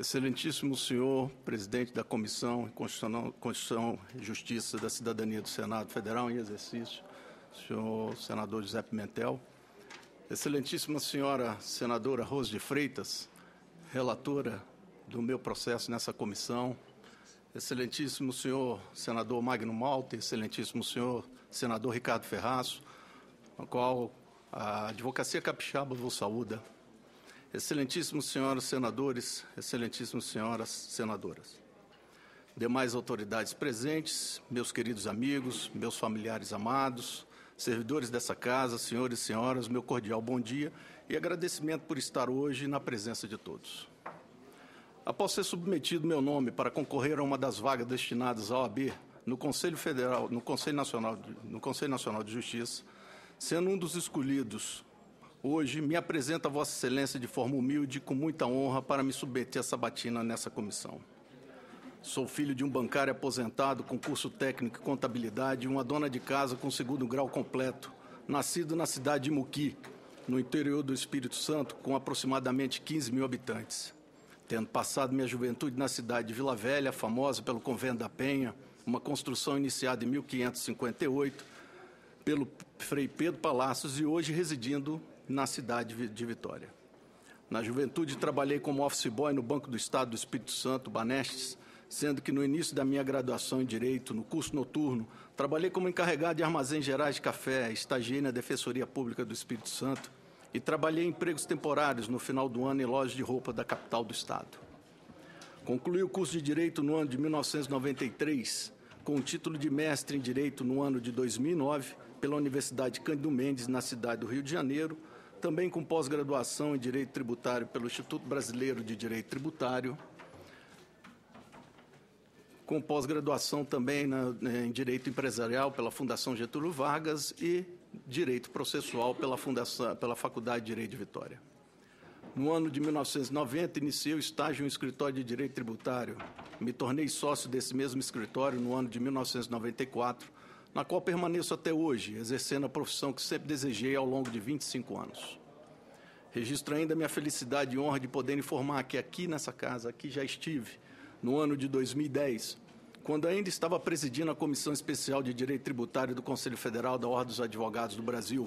Excelentíssimo senhor presidente da Comissão Constituição e Justiça da Cidadania do Senado Federal em exercício, senhor senador José Pimentel. Excelentíssima senhora senadora Rose de Freitas, relatora do meu processo nessa comissão. Excelentíssimo senhor senador Magno Malta, excelentíssimo senhor senador Ricardo Ferraço, ao qual a advocacia capixaba vos saúda Excelentíssimos senhores senadores, excelentíssimas senhoras senadoras, demais autoridades presentes, meus queridos amigos, meus familiares amados, servidores dessa casa, senhores e senhoras, meu cordial bom dia e agradecimento por estar hoje na presença de todos. Após ser submetido meu nome para concorrer a uma das vagas destinadas à OAB no Conselho Federal, no Conselho Nacional, no Conselho Nacional de Justiça, sendo um dos escolhidos Hoje me apresento a Vossa Excelência de forma humilde e com muita honra para me submeter à sabatina nessa comissão. Sou filho de um bancário aposentado com curso técnico e contabilidade e uma dona de casa com segundo grau completo, nascido na cidade de Muqui, no interior do Espírito Santo, com aproximadamente 15 mil habitantes. Tendo passado minha juventude na cidade de Vila Velha, famosa pelo Convento da Penha, uma construção iniciada em 1558 pelo Frei Pedro Palácios e hoje residindo na cidade de Vitória. Na juventude, trabalhei como office boy no Banco do Estado do Espírito Santo, Banestes, sendo que no início da minha graduação em Direito, no curso noturno, trabalhei como encarregado de armazéns gerais de café, estagiei na Defensoria Pública do Espírito Santo e trabalhei em empregos temporários no final do ano em lojas de roupa da capital do Estado. Concluí o curso de Direito no ano de 1993, com o título de mestre em Direito no ano de 2009 pela Universidade Cândido Mendes, na cidade do Rio de Janeiro, também com pós-graduação em Direito Tributário pelo Instituto Brasileiro de Direito Tributário, com pós-graduação também na, né, em Direito Empresarial pela Fundação Getúlio Vargas e Direito Processual pela, Fundação, pela Faculdade de Direito de Vitória. No ano de 1990, iniciei o estágio em escritório de direito tributário. Me tornei sócio desse mesmo escritório no ano de 1994 na qual permaneço até hoje, exercendo a profissão que sempre desejei ao longo de 25 anos. Registro ainda minha felicidade e honra de poder informar que aqui nessa casa, aqui já estive, no ano de 2010, quando ainda estava presidindo a Comissão Especial de Direito Tributário do Conselho Federal da Ordem dos Advogados do Brasil,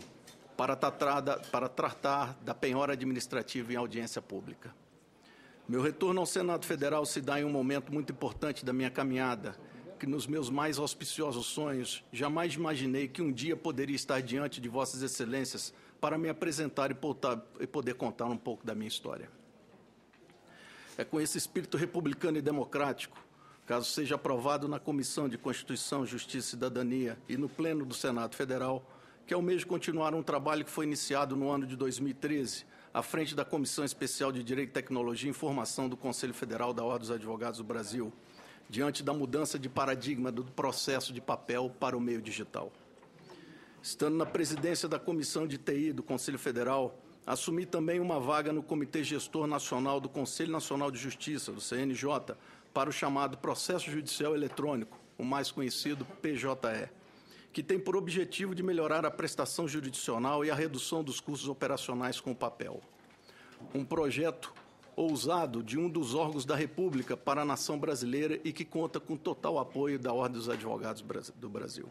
para tratar da, para tratar da penhora administrativa em audiência pública. Meu retorno ao Senado Federal se dá em um momento muito importante da minha caminhada, que nos meus mais auspiciosos sonhos jamais imaginei que um dia poderia estar diante de Vossas Excelências para me apresentar e poder contar um pouco da minha história. É com esse espírito republicano e democrático, caso seja aprovado na Comissão de Constituição, Justiça e Cidadania e no Pleno do Senado Federal, que almejo continuar um trabalho que foi iniciado no ano de 2013, à frente da Comissão Especial de Direito, Tecnologia e Informação do Conselho Federal da Ordem dos Advogados do Brasil diante da mudança de paradigma do processo de papel para o meio digital. Estando na presidência da Comissão de TI do Conselho Federal, assumi também uma vaga no Comitê Gestor Nacional do Conselho Nacional de Justiça, do CNJ, para o chamado Processo Judicial Eletrônico, o mais conhecido PJE, que tem por objetivo de melhorar a prestação jurisdicional e a redução dos custos operacionais com o papel. Um projeto ousado de um dos órgãos da República para a nação brasileira e que conta com total apoio da Ordem dos Advogados do Brasil.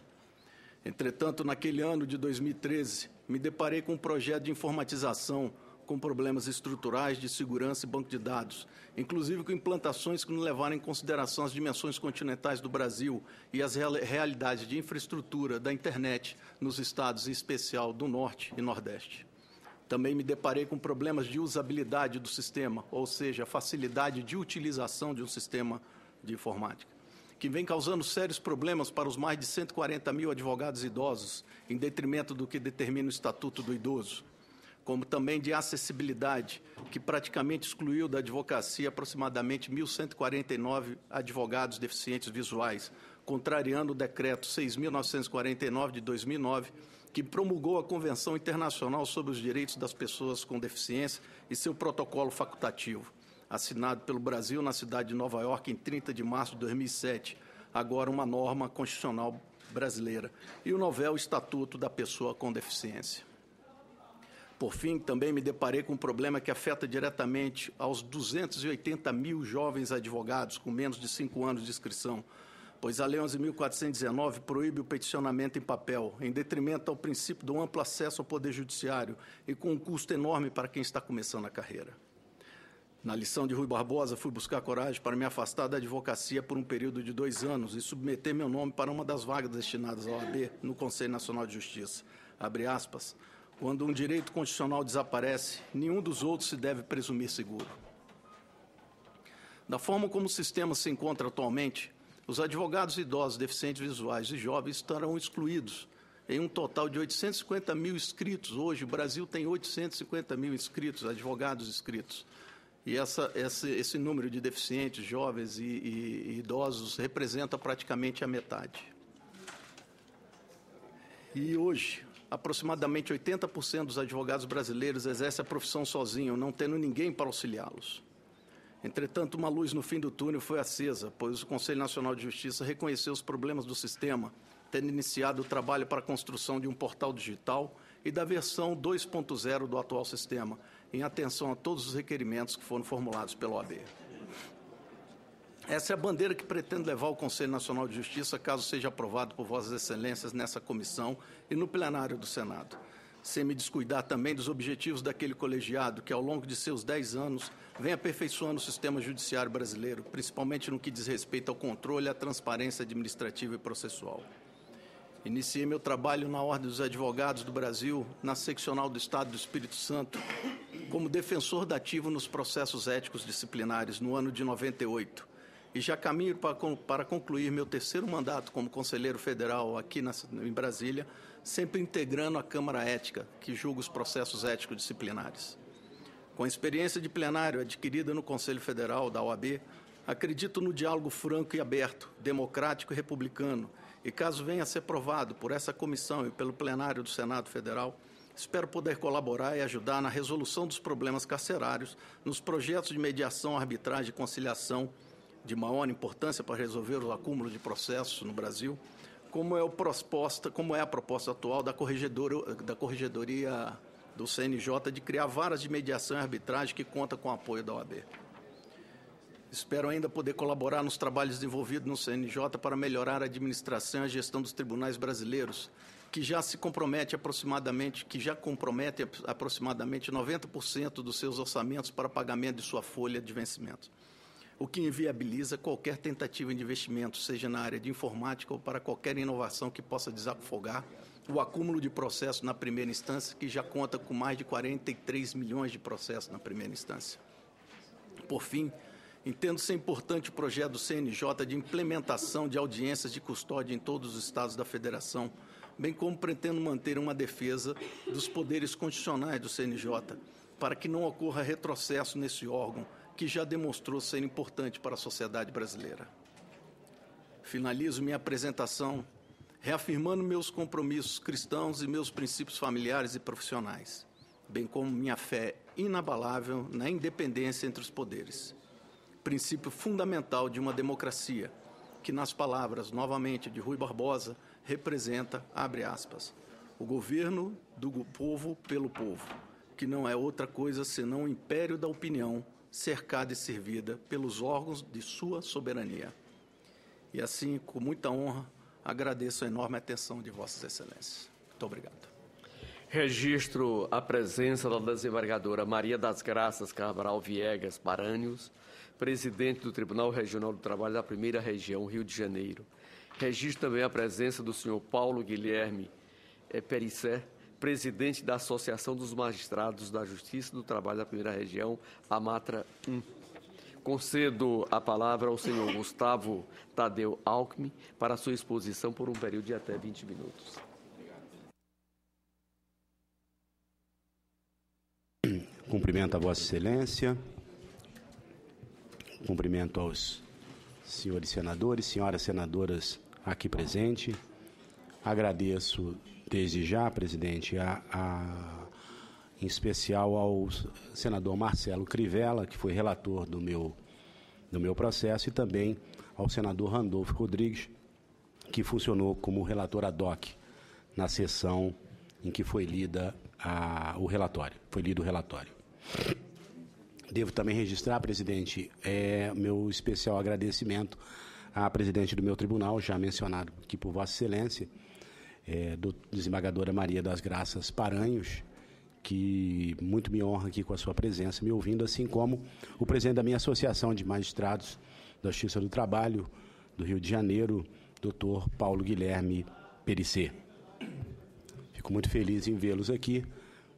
Entretanto, naquele ano de 2013, me deparei com um projeto de informatização com problemas estruturais de segurança e banco de dados, inclusive com implantações que não levaram em consideração as dimensões continentais do Brasil e as realidades de infraestrutura da internet nos estados, em especial do Norte e Nordeste. Também me deparei com problemas de usabilidade do sistema, ou seja, facilidade de utilização de um sistema de informática, que vem causando sérios problemas para os mais de 140 mil advogados idosos, em detrimento do que determina o Estatuto do Idoso, como também de acessibilidade, que praticamente excluiu da advocacia aproximadamente 1.149 advogados deficientes visuais, contrariando o Decreto 6.949 de 2009 que promulgou a Convenção Internacional sobre os Direitos das Pessoas com Deficiência e seu protocolo facultativo, assinado pelo Brasil na cidade de Nova York em 30 de março de 2007, agora uma norma constitucional brasileira, e o novel Estatuto da Pessoa com Deficiência. Por fim, também me deparei com um problema que afeta diretamente aos 280 mil jovens advogados com menos de cinco anos de inscrição, pois a Lei 11.419 proíbe o peticionamento em papel, em detrimento ao princípio do amplo acesso ao Poder Judiciário e com um custo enorme para quem está começando a carreira. Na lição de Rui Barbosa, fui buscar coragem para me afastar da advocacia por um período de dois anos e submeter meu nome para uma das vagas destinadas ao AB no Conselho Nacional de Justiça. Abre aspas. Quando um direito constitucional desaparece, nenhum dos outros se deve presumir seguro. Da forma como o sistema se encontra atualmente, os advogados idosos, deficientes visuais e jovens estarão excluídos. Em um total de 850 mil inscritos, hoje o Brasil tem 850 mil inscritos, advogados inscritos. E essa, esse, esse número de deficientes, jovens e, e, e idosos representa praticamente a metade. E hoje, aproximadamente 80% dos advogados brasileiros exercem a profissão sozinho, não tendo ninguém para auxiliá-los. Entretanto, uma luz no fim do túnel foi acesa, pois o Conselho Nacional de Justiça reconheceu os problemas do sistema, tendo iniciado o trabalho para a construção de um portal digital e da versão 2.0 do atual sistema, em atenção a todos os requerimentos que foram formulados pela OAB. Essa é a bandeira que pretendo levar ao Conselho Nacional de Justiça, caso seja aprovado por Vossas Excelências nessa comissão e no plenário do Senado sem me descuidar também dos objetivos daquele colegiado que, ao longo de seus dez anos, vem aperfeiçoando o sistema judiciário brasileiro, principalmente no que diz respeito ao controle e à transparência administrativa e processual. Iniciei meu trabalho na Ordem dos Advogados do Brasil, na seccional do Estado do Espírito Santo, como defensor dativo nos processos éticos disciplinares no ano de 98, e já caminho para concluir meu terceiro mandato como conselheiro federal aqui em Brasília sempre integrando a Câmara Ética, que julga os processos ético-disciplinares. Com a experiência de plenário adquirida no Conselho Federal da OAB, acredito no diálogo franco e aberto, democrático e republicano, e caso venha a ser aprovado por essa comissão e pelo plenário do Senado Federal, espero poder colaborar e ajudar na resolução dos problemas carcerários, nos projetos de mediação, arbitragem e conciliação de maior importância para resolver o acúmulo de processos no Brasil, como é, o proposta, como é a proposta atual da, corregedora, da corregedoria do CNJ de criar varas de mediação e arbitragem que conta com o apoio da OAB. Espero ainda poder colaborar nos trabalhos desenvolvidos no CNJ para melhorar a administração e a gestão dos tribunais brasileiros, que já se compromete aproximadamente, que já compromete aproximadamente 90% dos seus orçamentos para pagamento de sua folha de vencimento o que inviabiliza qualquer tentativa de investimento, seja na área de informática ou para qualquer inovação que possa desafogar o acúmulo de processos na primeira instância, que já conta com mais de 43 milhões de processos na primeira instância. Por fim, entendo ser importante o projeto do CNJ de implementação de audiências de custódia em todos os estados da federação, bem como pretendo manter uma defesa dos poderes constitucionais do CNJ, para que não ocorra retrocesso nesse órgão que já demonstrou ser importante para a sociedade brasileira. Finalizo minha apresentação reafirmando meus compromissos cristãos e meus princípios familiares e profissionais, bem como minha fé inabalável na independência entre os poderes, princípio fundamental de uma democracia, que nas palavras novamente de Rui Barbosa representa, abre aspas, o governo do povo pelo povo, que não é outra coisa senão o império da opinião cercada e servida pelos órgãos de sua soberania. E assim, com muita honra, agradeço a enorme atenção de Vossas Excelências. Muito obrigado. Registro a presença da desembargadora Maria das Graças Cabral Viegas Barânios, presidente do Tribunal Regional do Trabalho da Primeira Região, Rio de Janeiro. Registro também a presença do senhor Paulo Guilherme eh, Perissé, presidente da Associação dos Magistrados da Justiça do Trabalho da Primeira Região, Amatra 1. Concedo a palavra ao senhor Gustavo Tadeu Alckmin para sua exposição por um período de até 20 minutos. Cumprimento a Vossa Excelência, cumprimento aos senhores senadores, senhoras senadoras aqui presentes. Agradeço desde já, presidente, a, a, em especial ao senador Marcelo Crivella, que foi relator do meu, do meu processo, e também ao senador Randolfo Rodrigues, que funcionou como relator ad hoc na sessão em que foi lida a, o relatório. Foi lido o relatório. Devo também registrar, presidente, é, meu especial agradecimento à presidente do meu tribunal, já mencionado aqui por Vossa Excelência, é, do desembargadora Maria das Graças Paranhos, que muito me honra aqui com a sua presença, me ouvindo, assim como o presidente da minha Associação de Magistrados da Justiça do Trabalho do Rio de Janeiro, doutor Paulo Guilherme Pericê. Fico muito feliz em vê-los aqui,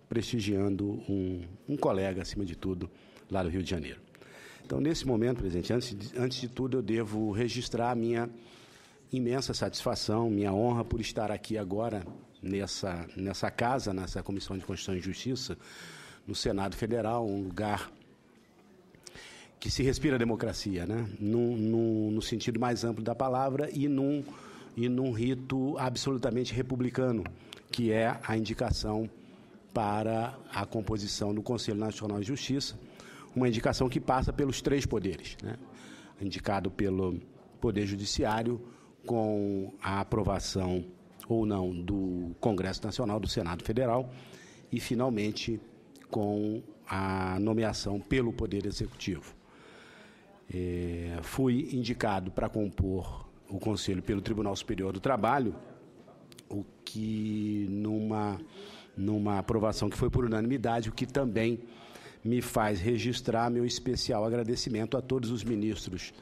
prestigiando um, um colega, acima de tudo, lá do Rio de Janeiro. Então, nesse momento, presidente, antes de, antes de tudo, eu devo registrar a minha imensa satisfação, minha honra por estar aqui agora nessa, nessa casa, nessa Comissão de Constituição e Justiça, no Senado Federal, um lugar que se respira democracia, né? Num, num, no sentido mais amplo da palavra e num, e num rito absolutamente republicano, que é a indicação para a composição do Conselho Nacional de Justiça, uma indicação que passa pelos três poderes, né? indicado pelo Poder Judiciário, com a aprovação ou não do Congresso Nacional, do Senado Federal e, finalmente, com a nomeação pelo Poder Executivo. É, fui indicado para compor o Conselho pelo Tribunal Superior do Trabalho, o que, numa, numa aprovação que foi por unanimidade, o que também me faz registrar meu especial agradecimento a todos os ministros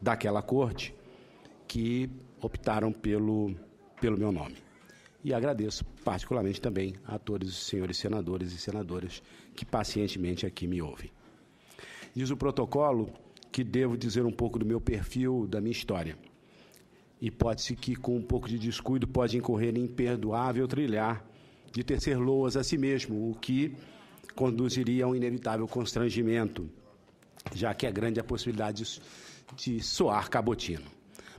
daquela corte que optaram pelo, pelo meu nome. E agradeço particularmente também a todos os senhores senadores e senadoras que pacientemente aqui me ouvem. Diz o protocolo que devo dizer um pouco do meu perfil, da minha história. Hipótese que, com um pouco de descuido, pode incorrer em imperdoável trilhar de tecer loas a si mesmo, o que conduziria a um inevitável constrangimento, já que é grande a possibilidade de soar cabotino.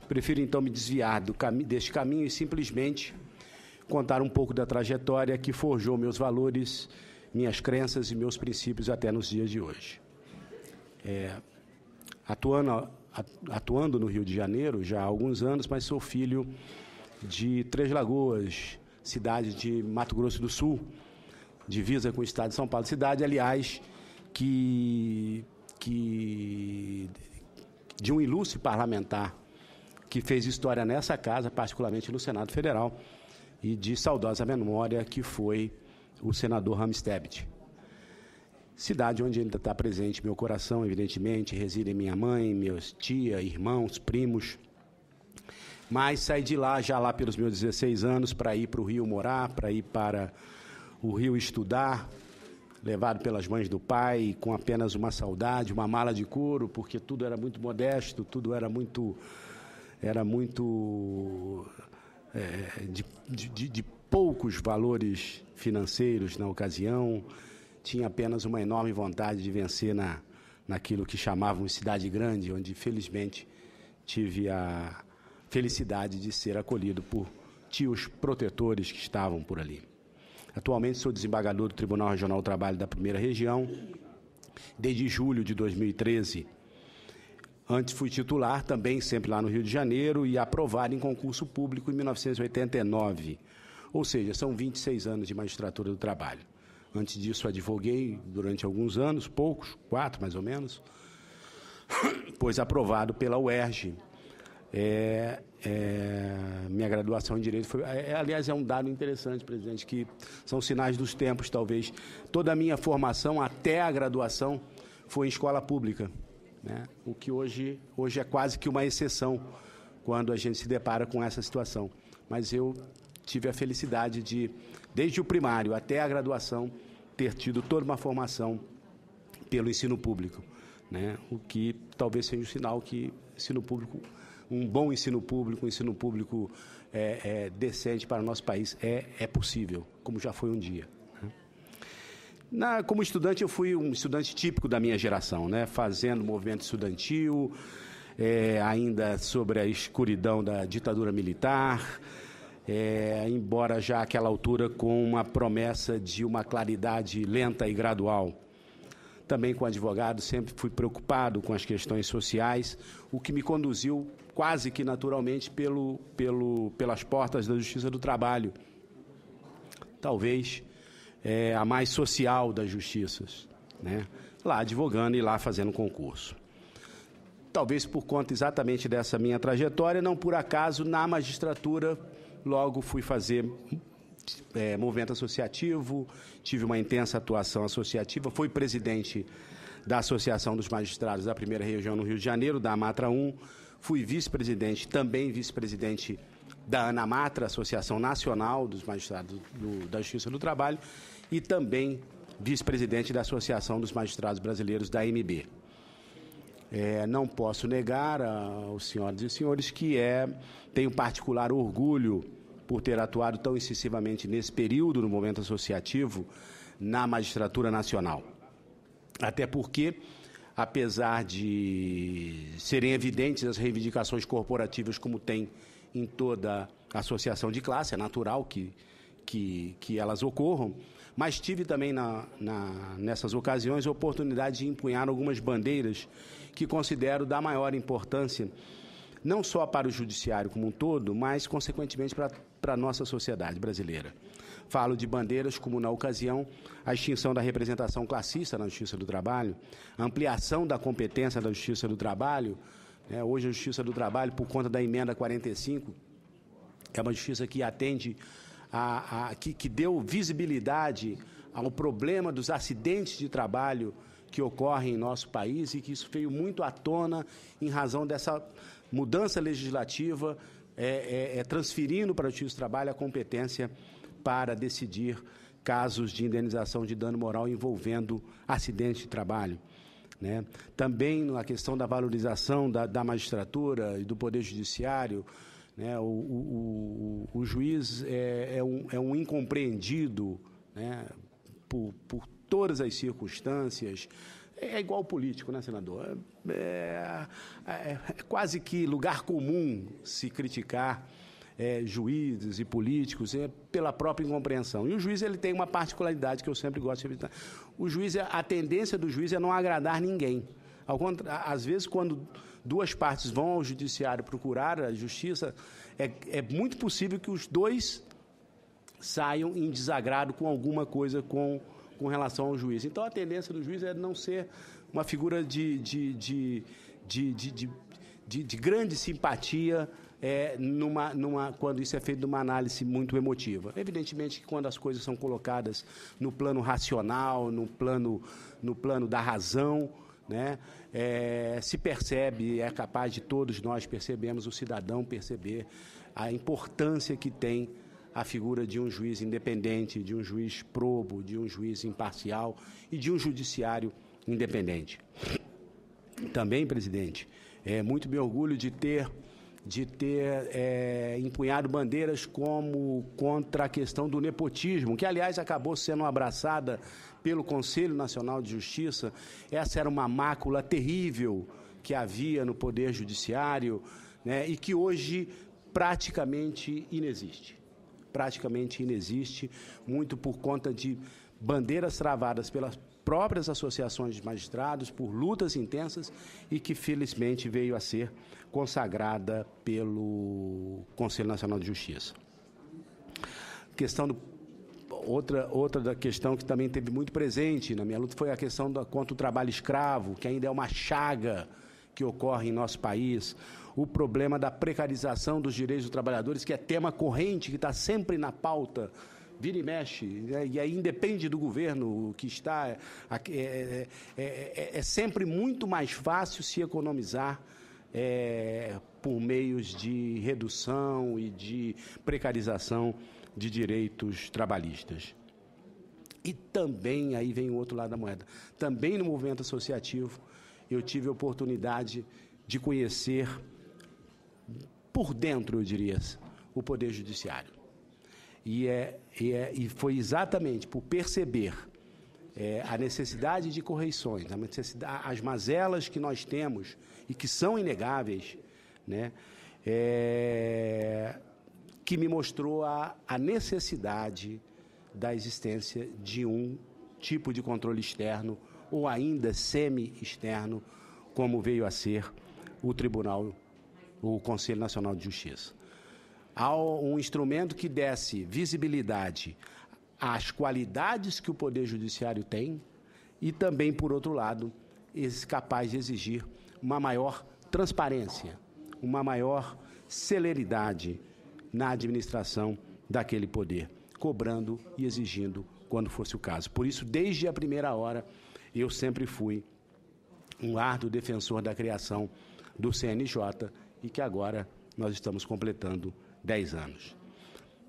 Prefiro então me desviar deste caminho e simplesmente contar um pouco da trajetória que forjou meus valores, minhas crenças e meus princípios até nos dias de hoje. É, atuando, atuando no Rio de Janeiro já há alguns anos, mas sou filho de Três Lagoas, cidade de Mato Grosso do Sul, divisa com o estado de São Paulo. Cidade, aliás, que, que de um ilustre parlamentar que fez história nessa casa, particularmente no Senado Federal, e de saudosa memória que foi o senador Ramstebit. Cidade onde ainda está presente meu coração, evidentemente, reside minha mãe, meus tia, irmãos, primos. Mas saí de lá já lá pelos meus 16 anos para ir para o Rio morar, para ir para o Rio estudar, levado pelas mães do pai, com apenas uma saudade, uma mala de couro, porque tudo era muito modesto, tudo era muito era muito é, de, de, de poucos valores financeiros na ocasião, tinha apenas uma enorme vontade de vencer na, naquilo que chamavam cidade grande, onde felizmente tive a felicidade de ser acolhido por tios protetores que estavam por ali. Atualmente sou desembargador do Tribunal Regional do Trabalho da Primeira Região. Desde julho de 2013 Antes fui titular também, sempre lá no Rio de Janeiro, e aprovado em concurso público em 1989. Ou seja, são 26 anos de magistratura do trabalho. Antes disso, advoguei durante alguns anos, poucos, quatro mais ou menos, pois aprovado pela UERJ. É, é, minha graduação em Direito foi. É, aliás, é um dado interessante, presidente, que são sinais dos tempos, talvez. Toda a minha formação, até a graduação, foi em escola pública né? o que hoje, hoje é quase que uma exceção quando a gente se depara com essa situação. Mas eu tive a felicidade de, desde o primário até a graduação, ter tido toda uma formação pelo ensino público, né? o que talvez seja um sinal que ensino público, um bom ensino público, um ensino público é, é, decente para o nosso país é, é possível, como já foi um dia. Na, como estudante, eu fui um estudante típico da minha geração, né? fazendo movimento estudantil, é, ainda sobre a escuridão da ditadura militar, é, embora já àquela altura com uma promessa de uma claridade lenta e gradual. Também com advogado, sempre fui preocupado com as questões sociais, o que me conduziu quase que naturalmente pelo, pelo, pelas portas da Justiça do Trabalho. Talvez é, a mais social das justiças, né? lá advogando e lá fazendo concurso. Talvez por conta exatamente dessa minha trajetória, não por acaso, na magistratura, logo fui fazer é, movimento associativo, tive uma intensa atuação associativa, fui presidente da Associação dos Magistrados da Primeira Região no Rio de Janeiro, da Amatra 1, fui vice-presidente, também vice-presidente da Anamatra, Associação Nacional dos Magistrados do, da Justiça do Trabalho, e também vice-presidente da Associação dos Magistrados Brasileiros da AMB. É, não posso negar aos senhoras e senhores que é, tenho particular orgulho por ter atuado tão incisivamente nesse período, no momento associativo, na magistratura nacional. Até porque, apesar de serem evidentes as reivindicações corporativas, como tem em toda associação de classe, é natural que, que, que elas ocorram, mas tive também na, na, nessas ocasiões a oportunidade de empunhar algumas bandeiras que considero da maior importância, não só para o judiciário como um todo, mas, consequentemente, para, para a nossa sociedade brasileira. Falo de bandeiras como, na ocasião, a extinção da representação classista na Justiça do Trabalho, a ampliação da competência da Justiça do Trabalho. Né? Hoje, a Justiça do Trabalho, por conta da emenda 45, é uma justiça que atende a, a, que, que deu visibilidade ao problema dos acidentes de trabalho que ocorrem em nosso país e que isso veio muito à tona em razão dessa mudança legislativa, é, é, é transferindo para o Justiça do Trabalho a competência para decidir casos de indenização de dano moral envolvendo acidentes de trabalho. Né? Também na questão da valorização da, da magistratura e do Poder Judiciário, né? O, o, o, o juiz é, é, um, é um incompreendido né? por, por todas as circunstâncias. É, é igual político, né, senador? É, é, é quase que lugar comum se criticar é, juízes e políticos é, pela própria incompreensão. E o juiz ele tem uma particularidade que eu sempre gosto de evitar. O juiz, é, a tendência do juiz é não agradar ninguém às vezes, quando duas partes vão ao judiciário procurar a justiça, é, é muito possível que os dois saiam em desagrado com alguma coisa com, com relação ao juiz. Então, a tendência do juiz é não ser uma figura de, de, de, de, de, de, de grande simpatia é, numa, numa, quando isso é feito numa análise muito emotiva. Evidentemente que quando as coisas são colocadas no plano racional, no plano, no plano da razão, né? É, se percebe, é capaz de todos nós percebemos, o cidadão perceber a importância que tem a figura de um juiz independente, de um juiz probo, de um juiz imparcial e de um judiciário independente. Também, presidente, é muito meu orgulho de ter de ter é, empunhado bandeiras como contra a questão do nepotismo, que aliás acabou sendo abraçada pelo Conselho Nacional de Justiça. Essa era uma mácula terrível que havia no Poder Judiciário né, e que hoje praticamente inexiste. Praticamente inexiste, muito por conta de bandeiras travadas pelas, próprias associações de magistrados por lutas intensas e que felizmente veio a ser consagrada pelo Conselho Nacional de Justiça. Questão do outra, outra da questão que também teve muito presente na minha luta foi a questão da, contra o trabalho escravo, que ainda é uma chaga que ocorre em nosso país. O problema da precarização dos direitos dos trabalhadores, que é tema corrente, que está sempre na pauta vira e mexe, né? e aí independe do governo que está, é, é, é, é sempre muito mais fácil se economizar por meios de redução e de precarização de direitos trabalhistas. E também, aí vem o outro lado da moeda, também no movimento associativo eu tive a oportunidade de conhecer por dentro, eu diria, o Poder Judiciário. E, é, e, é, e foi exatamente por perceber é, a necessidade de correções, a necessidade, as mazelas que nós temos e que são inegáveis, né, é, que me mostrou a, a necessidade da existência de um tipo de controle externo ou ainda semi-externo, como veio a ser o Tribunal, o Conselho Nacional de Justiça ao um instrumento que desse visibilidade às qualidades que o Poder Judiciário tem e também, por outro lado, capaz de exigir uma maior transparência, uma maior celeridade na administração daquele poder, cobrando e exigindo quando fosse o caso. Por isso, desde a primeira hora, eu sempre fui um árduo defensor da criação do CNJ e que agora nós estamos completando 10 anos.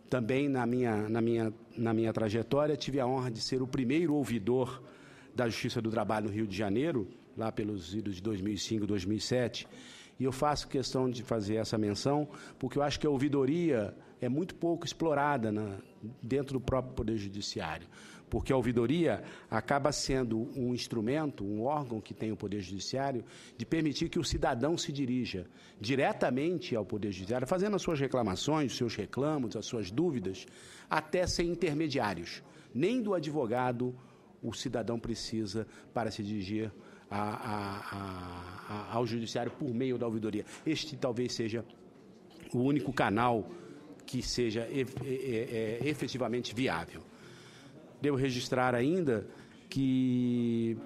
Também na minha, na, minha, na minha trajetória tive a honra de ser o primeiro ouvidor da Justiça do Trabalho no Rio de Janeiro, lá pelos idos de 2005, 2007. E eu faço questão de fazer essa menção, porque eu acho que a ouvidoria é muito pouco explorada na, dentro do próprio Poder Judiciário porque a ouvidoria acaba sendo um instrumento, um órgão que tem o Poder Judiciário, de permitir que o cidadão se dirija diretamente ao Poder Judiciário, fazendo as suas reclamações, os seus reclamos, as suas dúvidas, até sem intermediários. Nem do advogado o cidadão precisa para se dirigir a, a, a, ao Judiciário por meio da ouvidoria. Este talvez seja o único canal que seja é, é, é, efetivamente viável. Devo registrar ainda que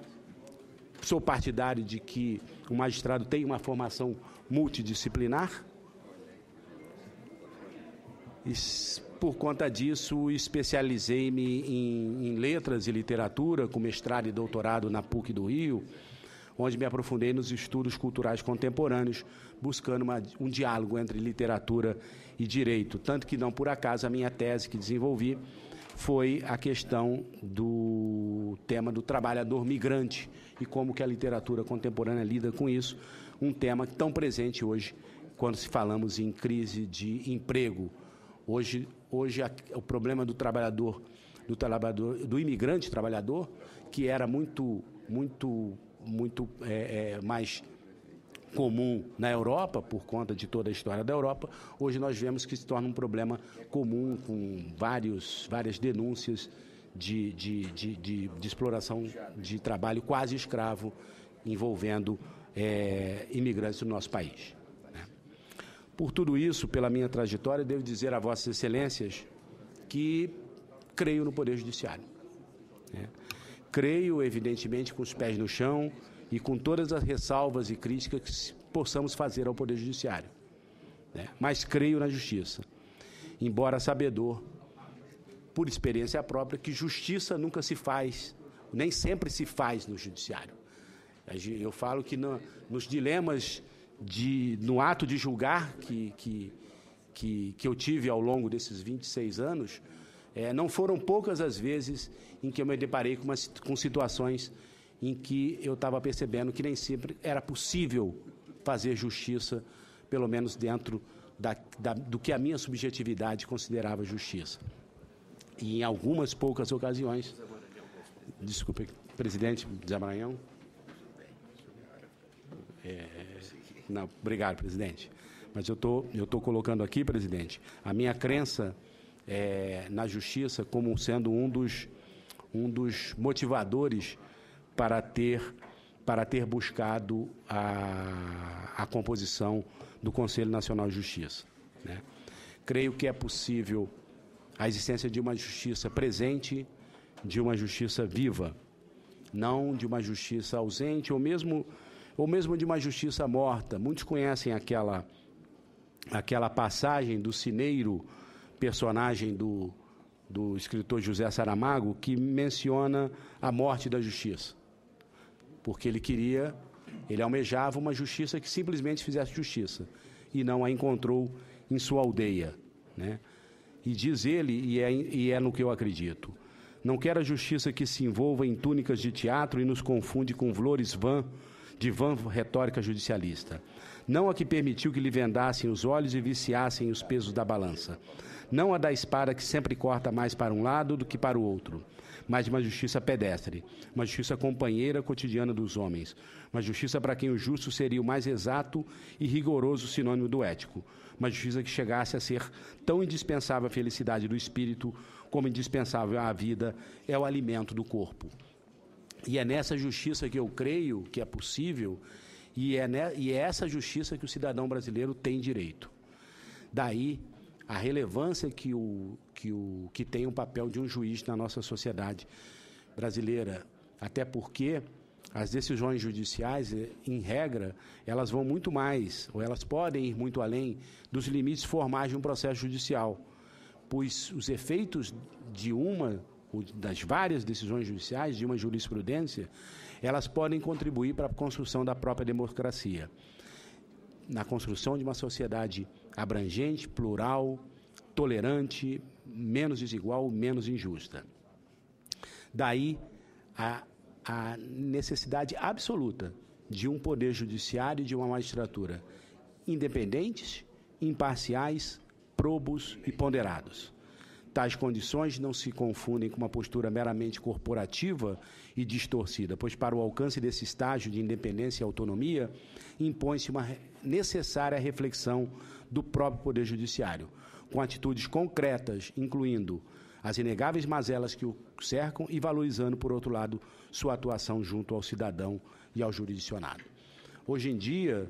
sou partidário de que o magistrado tem uma formação multidisciplinar. E por conta disso, especializei-me em, em, letras e literatura, com mestrado e doutorado na PUC do Rio, onde me aprofundei nos estudos culturais contemporâneos, buscando uma, um diálogo entre literatura e direito. Tanto que, não por acaso, a minha tese que desenvolvi foi a questão do tema do trabalhador migrante e como que a literatura contemporânea lida com isso, um tema tão presente hoje quando se falamos em crise de emprego. Hoje, hoje o problema do trabalhador, do trabalhador, do imigrante trabalhador, que era muito, muito, muito é, é, mais comum na Europa, por conta de toda a história da Europa, hoje nós vemos que se torna um problema comum com vários, várias denúncias de, de, de, de, de exploração de trabalho quase escravo envolvendo é, imigrantes no nosso país. Né? Por tudo isso, pela minha trajetória, devo dizer a Vossas Excelências que creio no Poder Judiciário. Né? Creio, evidentemente, com os pés no chão, e com todas as ressalvas e críticas que possamos fazer ao Poder Judiciário. Né? Mas creio na justiça, embora sabedor, por experiência própria, que justiça nunca se faz, nem sempre se faz no Judiciário. Eu falo que no, nos dilemas, de, no ato de julgar que, que, que, que eu tive ao longo desses 26 anos, é, não foram poucas as vezes em que eu me deparei com, uma, com situações em que eu estava percebendo que nem sempre era possível fazer justiça, pelo menos dentro da, da, do que a minha subjetividade considerava justiça. E em algumas poucas ocasiões. Desculpe, presidente Zé Maranhão. É, não, obrigado, presidente. Mas eu tô, estou tô colocando aqui, presidente, a minha crença é, na justiça como sendo um dos, um dos motivadores para ter, para ter buscado a, a composição do Conselho Nacional de Justiça. Né? Creio que é possível a existência de uma justiça presente, de uma justiça viva, não de uma justiça ausente ou mesmo ou mesmo de uma justiça morta. Muitos conhecem aquela aquela passagem do cineiro, personagem do do escritor José Saramago, que menciona a morte da justiça porque ele queria, ele almejava uma justiça que simplesmente fizesse justiça e não a encontrou em sua aldeia, né? E diz ele, e é, e é no que eu acredito, não quero a justiça que se envolva em túnicas de teatro e nos confunde com flores van de vã retórica judicialista. Não a que permitiu que lhe vendassem os olhos e viciassem os pesos da balança não a da espada que sempre corta mais para um lado do que para o outro, mas de uma justiça pedestre, uma justiça companheira cotidiana dos homens, uma justiça para quem o justo seria o mais exato e rigoroso sinônimo do ético, uma justiça que chegasse a ser tão indispensável à felicidade do espírito como indispensável à vida é o alimento do corpo. E é nessa justiça que eu creio que é possível, e é, e é essa justiça que o cidadão brasileiro tem direito. Daí a relevância que, o, que, o, que tem o papel de um juiz na nossa sociedade brasileira. Até porque as decisões judiciais, eh, em regra, elas vão muito mais, ou elas podem ir muito além dos limites formais de um processo judicial, pois os efeitos de uma ou das várias decisões judiciais, de uma jurisprudência, elas podem contribuir para a construção da própria democracia, na construção de uma sociedade abrangente, plural, tolerante, menos desigual, menos injusta. Daí a, a necessidade absoluta de um poder judiciário e de uma magistratura independentes, imparciais, probos e ponderados. Tais condições não se confundem com uma postura meramente corporativa e distorcida, pois, para o alcance desse estágio de independência e autonomia, impõe-se uma necessária reflexão do próprio Poder Judiciário, com atitudes concretas, incluindo as inegáveis mazelas que o cercam e valorizando, por outro lado, sua atuação junto ao cidadão e ao jurisdicionado. Hoje em dia,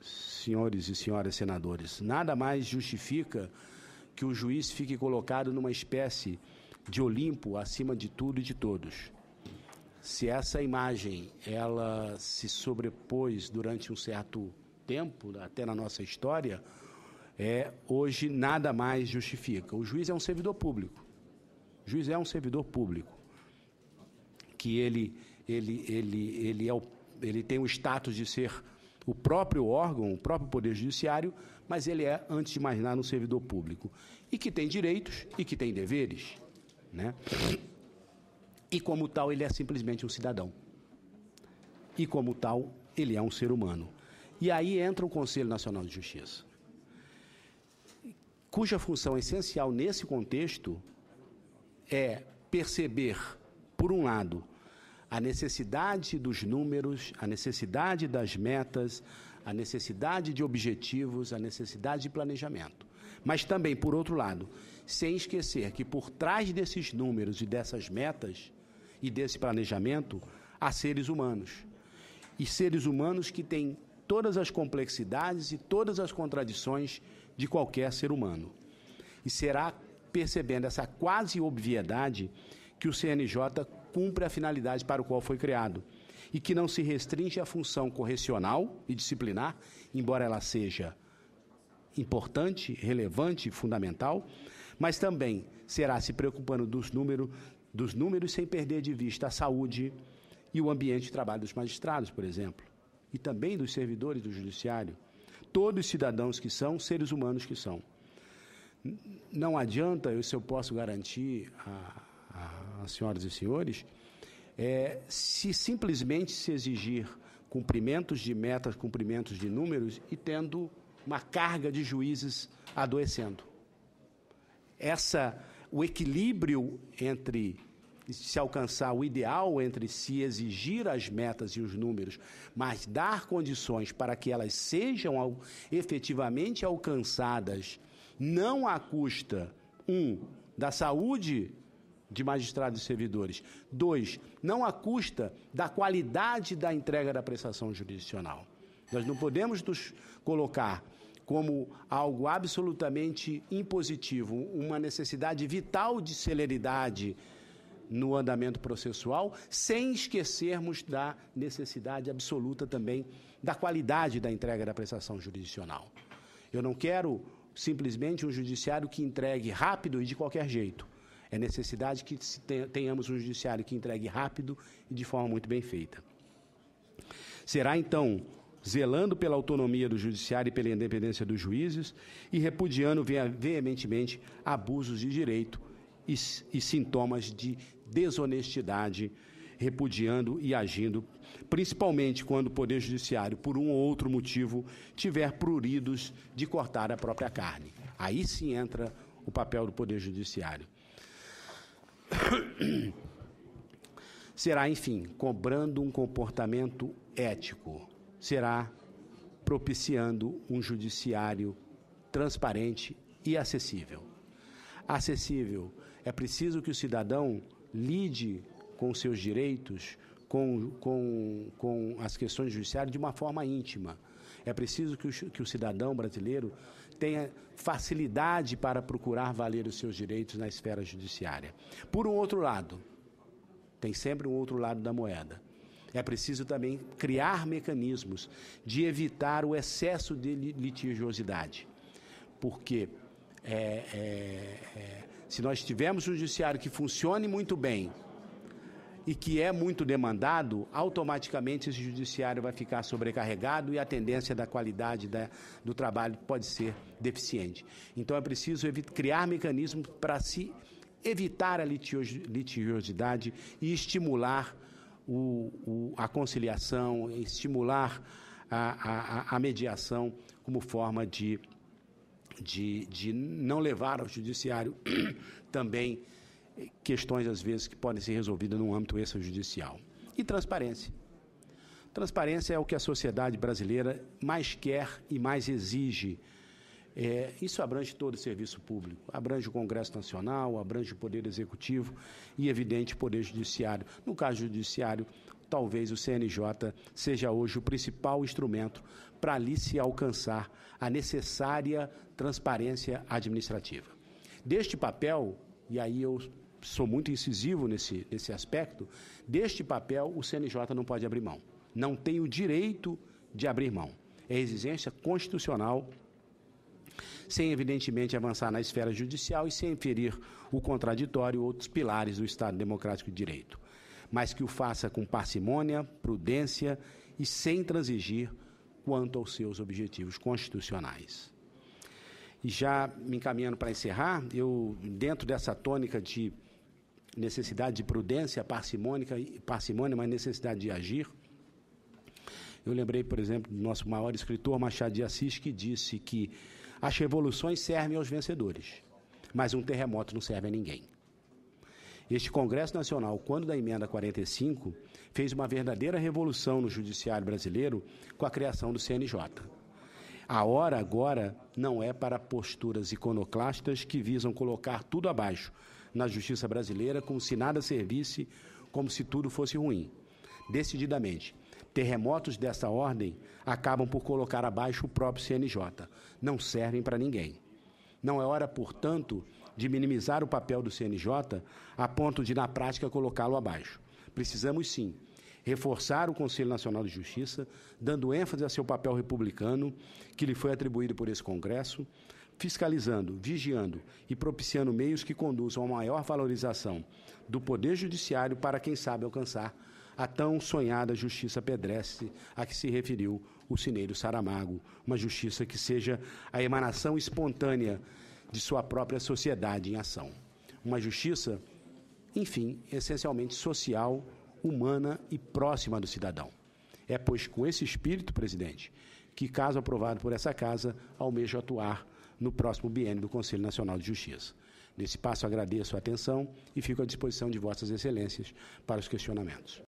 senhores e senhoras senadores, nada mais justifica que o juiz fique colocado numa espécie de Olimpo acima de tudo e de todos. Se essa imagem ela se sobrepôs durante um certo tempo, até na nossa história, é, hoje nada mais justifica. O juiz é um servidor público. O juiz é um servidor público. Que ele, ele, ele, ele, é o, ele tem o status de ser o próprio órgão, o próprio Poder Judiciário, mas ele é, antes de mais nada, um servidor público. E que tem direitos e que tem deveres. Né? E, como tal, ele é simplesmente um cidadão. E, como tal, ele é um ser humano. E aí entra o Conselho Nacional de Justiça, cuja função essencial nesse contexto é perceber, por um lado, a necessidade dos números, a necessidade das metas, a necessidade de objetivos, a necessidade de planejamento. Mas também, por outro lado, sem esquecer que por trás desses números e dessas metas e desse planejamento há seres humanos. E seres humanos que têm todas as complexidades e todas as contradições de qualquer ser humano. E será percebendo essa quase obviedade que o CNJ cumpre a finalidade para o qual foi criado e que não se restringe à função correcional e disciplinar, embora ela seja importante, relevante, fundamental, mas também será se preocupando dos números, dos números sem perder de vista a saúde e o ambiente de trabalho dos magistrados, por exemplo, e também dos servidores do judiciário, todos os cidadãos que são, seres humanos que são. Não adianta, eu, se eu posso garantir a, ah, às senhoras e senhores, é, se simplesmente se exigir cumprimentos de metas, cumprimentos de números e tendo uma carga de juízes adoecendo. Essa, o equilíbrio entre se alcançar o ideal entre se exigir as metas e os números, mas dar condições para que elas sejam efetivamente alcançadas, não à custa, um, da saúde de magistrados e servidores. Dois, não à custa da qualidade da entrega da prestação jurisdicional. Nós não podemos nos colocar como algo absolutamente impositivo, uma necessidade vital de celeridade no andamento processual, sem esquecermos da necessidade absoluta também da qualidade da entrega da prestação jurisdicional. Eu não quero simplesmente um judiciário que entregue rápido e de qualquer jeito. É necessidade que tenhamos um judiciário que entregue rápido e de forma muito bem feita. Será então zelando pela autonomia do judiciário e pela independência dos juízes e repudiando veementemente abusos de direito e, e sintomas de desonestidade, repudiando e agindo, principalmente quando o Poder Judiciário, por um ou outro motivo, tiver pruridos de cortar a própria carne. Aí se entra o papel do Poder Judiciário. será, enfim, cobrando um comportamento ético, será propiciando um judiciário transparente e acessível. Acessível é preciso que o cidadão lide com seus direitos, com, com, com as questões judiciárias de uma forma íntima. É preciso que o, que o cidadão brasileiro tenha facilidade para procurar valer os seus direitos na esfera judiciária. Por um outro lado, tem sempre um outro lado da moeda. É preciso também criar mecanismos de evitar o excesso de litigiosidade. Porque é, é, é, se nós tivermos um judiciário que funcione muito bem, e que é muito demandado, automaticamente esse judiciário vai ficar sobrecarregado e a tendência da qualidade da, do trabalho pode ser deficiente. Então é preciso criar mecanismos para se evitar a litigiosidade e estimular o, o, a conciliação, estimular a, a, a mediação como forma de de, de, não levar ao judiciário também questões, às vezes, que podem ser resolvidas no âmbito extrajudicial. E transparência. Transparência é o que a sociedade brasileira mais quer e mais exige. É, isso abrange todo o serviço público, abrange o Congresso Nacional, abrange o Poder Executivo e, evidente, o Poder Judiciário. No caso judiciário, talvez o CNJ seja hoje o principal instrumento para ali se alcançar a necessária transparência administrativa. Deste papel, e aí eu sou muito incisivo nesse, nesse aspecto, deste papel o CNJ não pode abrir mão. Não tem o direito de abrir mão. É exigência constitucional, sem evidentemente avançar na esfera judicial e sem ferir o contraditório e outros pilares do Estado Democrático de Direito. Mas que o faça com parcimônia, prudência e sem transigir quanto aos seus objetivos constitucionais. E já me encaminhando para encerrar, eu, dentro dessa tônica de necessidade de prudência, parcimônica, parcimônia, mas necessidade de agir. Eu lembrei, por exemplo, do nosso maior escritor, Machado de Assis, que disse que as revoluções servem aos vencedores, mas um terremoto não serve a ninguém. Este Congresso Nacional, quando da emenda 45, fez uma verdadeira revolução no judiciário brasileiro com a criação do CNJ. A hora agora não é para posturas iconoclastas que visam colocar tudo abaixo, na justiça brasileira como se nada servisse, como se tudo fosse ruim. Decididamente, terremotos dessa ordem acabam por colocar abaixo o próprio CNJ. Não servem para ninguém. Não é hora, portanto, de minimizar o papel do CNJ a ponto de, na prática, colocá-lo abaixo. Precisamos, sim, reforçar o Conselho Nacional de Justiça, dando ênfase a seu papel republicano que lhe foi atribuído por esse Congresso, fiscalizando, vigiando e propiciando meios que conduzam a maior valorização do Poder Judiciário para quem sabe alcançar a tão sonhada justiça pedestre a que se referiu o Cineiro Saramago, uma justiça que seja a emanação espontânea de sua própria sociedade em ação. Uma justiça, enfim, essencialmente social, humana e próxima do cidadão. É, pois, com esse espírito, presidente, que, caso aprovado por essa casa, almejo atuar no próximo biênio do Conselho Nacional de Justiça. Nesse passo, agradeço a atenção e fico à disposição de Vossas Excelências para os questionamentos.